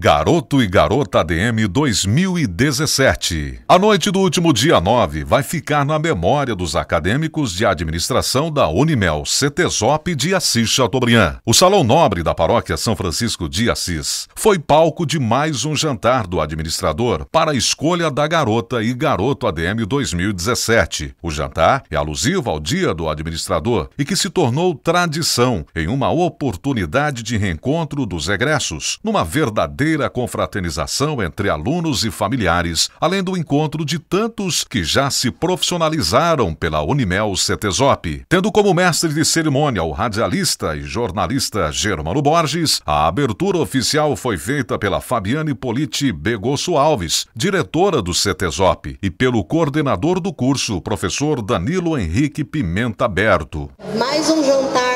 Garoto e Garota ADM 2017. A noite do último dia 9 vai ficar na memória dos acadêmicos de administração da Unimel CETESOP de Assis Chateaubriand. O Salão Nobre da Paróquia São Francisco de Assis foi palco de mais um jantar do administrador para a escolha da Garota e Garoto ADM 2017. O jantar é alusivo ao Dia do Administrador e que se tornou tradição em uma oportunidade de reencontro dos egressos numa verdadeira promover confraternização entre alunos e familiares, além do encontro de tantos que já se profissionalizaram pela Unimel CETESOP. Tendo como mestre de cerimônia o radialista e jornalista Germano Borges, a abertura oficial foi feita pela Fabiane Politi Begosso Alves, diretora do CETESOP, e pelo coordenador do curso, professor Danilo Henrique Pimenta Berto. Mais um jantar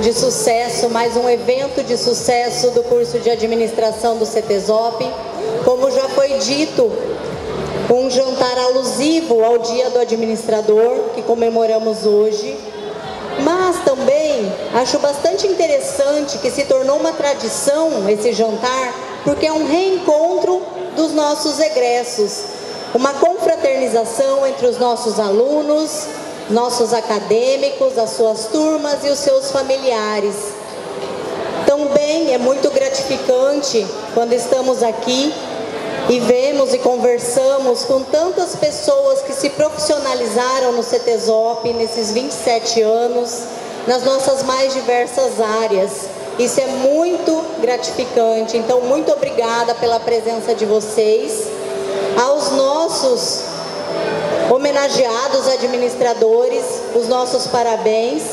de sucesso, mais um evento de sucesso do curso de administração do CTZOP. Como já foi dito, um jantar alusivo ao Dia do Administrador, que comemoramos hoje. Mas também acho bastante interessante que se tornou uma tradição esse jantar, porque é um reencontro dos nossos egressos, uma confraternização entre os nossos alunos, nossos acadêmicos, as suas turmas e os seus familiares. Também é muito gratificante quando estamos aqui e vemos e conversamos com tantas pessoas que se profissionalizaram no CETESOP nesses 27 anos, nas nossas mais diversas áreas. Isso é muito gratificante. Então, muito obrigada pela presença de vocês. Aos nossos Homenageados administradores, os nossos parabéns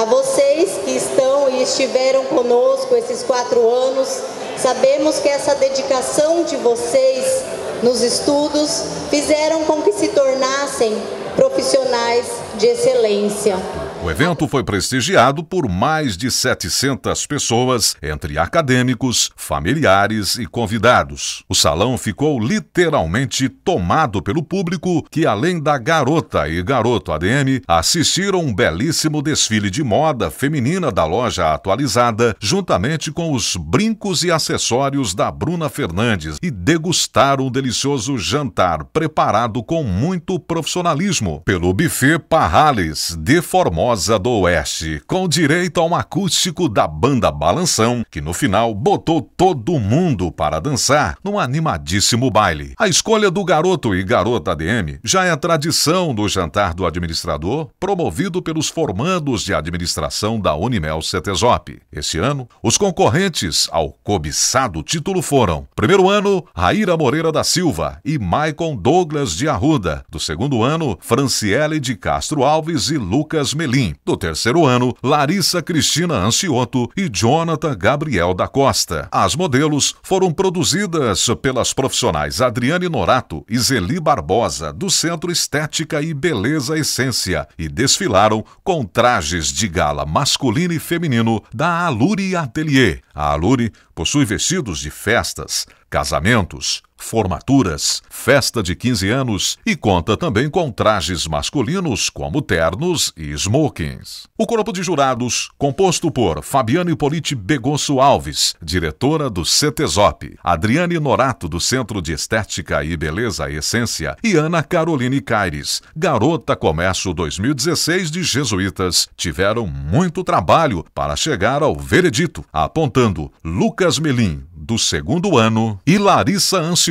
a vocês que estão e estiveram conosco esses quatro anos. Sabemos que essa dedicação de vocês nos estudos fizeram com que se tornassem profissionais de excelência. O evento foi prestigiado por mais de 700 pessoas, entre acadêmicos, familiares e convidados. O salão ficou literalmente tomado pelo público que, além da garota e garoto ADM, assistiram um belíssimo desfile de moda feminina da loja atualizada, juntamente com os brincos e acessórios da Bruna Fernandes e degustaram um delicioso jantar preparado com muito profissionalismo pelo buffet Parrales de Formosa famosa do Oeste, com direito a um acústico da banda Balanção, que no final botou todo mundo para dançar num animadíssimo baile. A escolha do garoto e garota ADM já é tradição do jantar do administrador, promovido pelos formandos de administração da Unimel CETESOP. Esse ano, os concorrentes ao cobiçado título foram: primeiro ano, Raíra Moreira da Silva e Maicon Douglas de Arruda. Do segundo ano, Franciele de Castro Alves e Lucas Melina. Do terceiro ano, Larissa Cristina Ancioto e Jonathan Gabriel da Costa. As modelos foram produzidas pelas profissionais Adriane Norato e Zeli Barbosa, do Centro Estética e Beleza Essência, e desfilaram com trajes de gala masculino e feminino da Alure Atelier. A Alure possui vestidos de festas, casamentos, formaturas, festa de 15 anos e conta também com trajes masculinos como ternos e smokings. O corpo de jurados, composto por Fabiana Polite Begosso Alves, diretora do CETESOP, Adriane Norato do Centro de Estética e Beleza e Essência e Ana Caroline Caires, garota comércio 2016 de Jesuítas, tiveram muito trabalho para chegar ao veredito, apontando Lucas Melim, do segundo ano, e Larissa Anci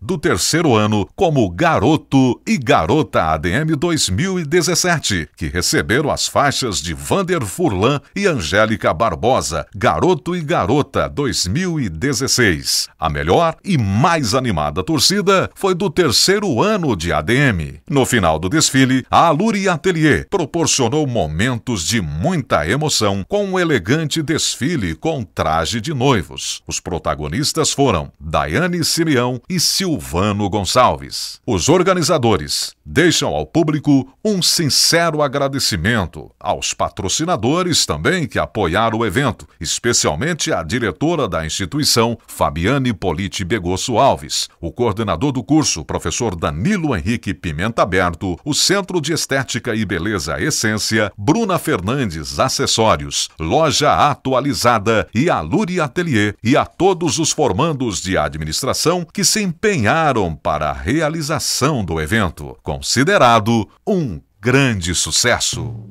do terceiro ano, como Garoto e Garota ADM 2017, que receberam as faixas de Vander Furlan e Angélica Barbosa, Garoto e Garota 2016. A melhor e mais animada torcida foi do terceiro ano de ADM. No final do desfile, a Aluri Atelier proporcionou momentos de muita emoção com um elegante desfile com traje de noivos. Os protagonistas foram Daiane Simeão, Brandão e Silvano Gonçalves. Os organizadores deixam ao público um sincero agradecimento aos patrocinadores também que apoiaram o evento, especialmente a diretora da instituição, Fabiane Polite Begosso Alves, o coordenador do curso, professor Danilo Henrique Pimenta Aberto, o Centro de Estética e Beleza Essência, Bruna Fernandes Acessórios, Loja Atualizada e Aluri Atelier e a todos os formandos de administração que que se empenharam para a realização do evento, considerado um grande sucesso.